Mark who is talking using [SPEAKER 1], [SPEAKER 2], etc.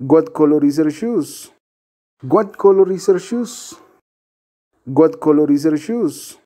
[SPEAKER 1] What color is her shoes? What color is her shoes? What color is her shoes?